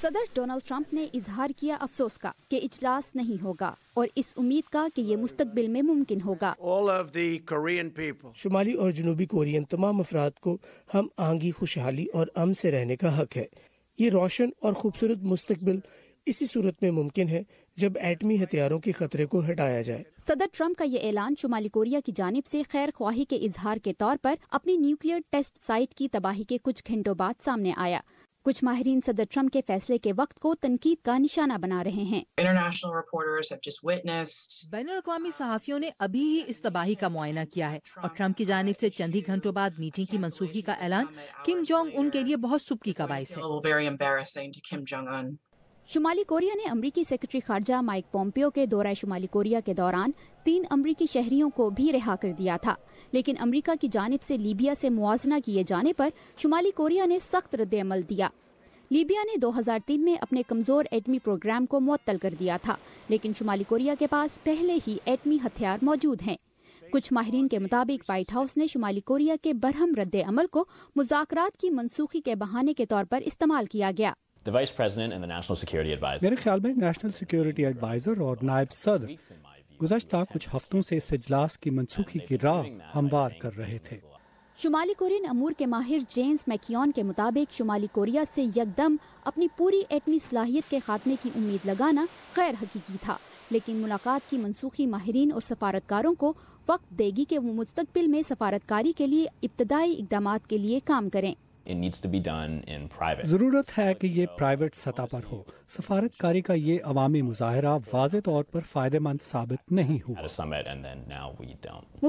صدر Donald Trump نے اظہار کیا افسوس کا کہ اجلاس نہیں ہوگا اور اس امید کا کہ یہ مستقبل میں ممکن ہوگا شمالی اور جنوبی کورین تمام افراد کو ہم آہنگی خوشحالی اور ام سے رہنے کا حق ہے یہ روشن اور خوبصورت مستقبل اسی صورت میں ممکن ہے جب ایٹمی ہتھیاروں کے خطرے کو ہٹایا جائے صدر ٹرمپ کا یہ اعلان شمالی کوریا کی جانب سے خیر خواہی کے اظہار کے طور پر اپنی نیوکلیئر ٹیسٹ سائٹ کی تباہی کے کچھ گھنٹوں بعد سامنے آیا کچھ ماہرین صدر ٹرمپ کے فیصلے کے وقت کو تنقید کا نشانہ بنا رہے ہیں بین الاقوامی صحافیوں نے ابھی ہی اس تباہی کا معائنہ کیا ہے اور ٹرمپ کی جانب سے چند ہی گھنٹوں بعد میٹنگ کی منسوخی کا اعلان کنگ جونگ ان کے لیے بہت سبکی کا باعث ہے شمالی کوریا نے امریکی سیکرٹری خارجہ مائک پومپیو کے دورہ شمالی کوریا کے دوران تین امریکی شہریوں کو بھی رہا کر دیا تھا لیکن امریکہ کی جانب سے لیبیا سے موازنہ کیے جانے پر شمالی کوریا نے سخت رد عمل دیا لیبیا نے دو ہزار تین میں اپنے کمزور ایٹمی پروگرام کو معطل کر دیا تھا لیکن شمالی کوریا کے پاس پہلے ہی ایٹمی ہتھیار موجود ہیں کچھ ماہرین کے مطابق وائٹ ہاؤس نے شمالی کوریا کے برہم رد عمل کو مذاکرات کی منسوخی کے بہانے کے طور پر استعمال کیا گیا The the Vice President and National Security Advisor. Security advisor اور کچھ ہفتوں سے اس اجلاس کی منسوخی کی راہ ہموار کر رہے تھے شمالی کورین امور کے ماہر جیمز میکیون کے مطابق شمالی کوریا سے یک دم اپنی پوری ایٹمی صلاحیت کے خاتمے کی امید لگانا غیر حقیقی تھا لیکن ملاقات کی منسوخی ماہرین اور سفارتکاروں کو وقت دے گی کہ وہ مستقبل میں سفارتکاری کے لیے ابتدائی اقدامات کے لیے کام کریں ضرورت ہے کہ یہ پرائیویٹ سطح پر ہو سفارتکاری کا یہ عوامی مظاہرہ واضح طور پر فائدہ مند ثابت نہیں ہوا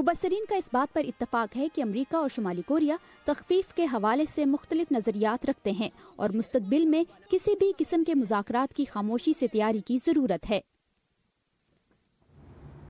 مبصرین کا اس بات پر اتفاق ہے کہ امریکہ اور شمالی کوریا تخفیف کے حوالے سے مختلف نظریات رکھتے ہیں اور مستقبل میں کسی بھی قسم کے مذاکرات کی خاموشی سے تیاری کی ضرورت ہے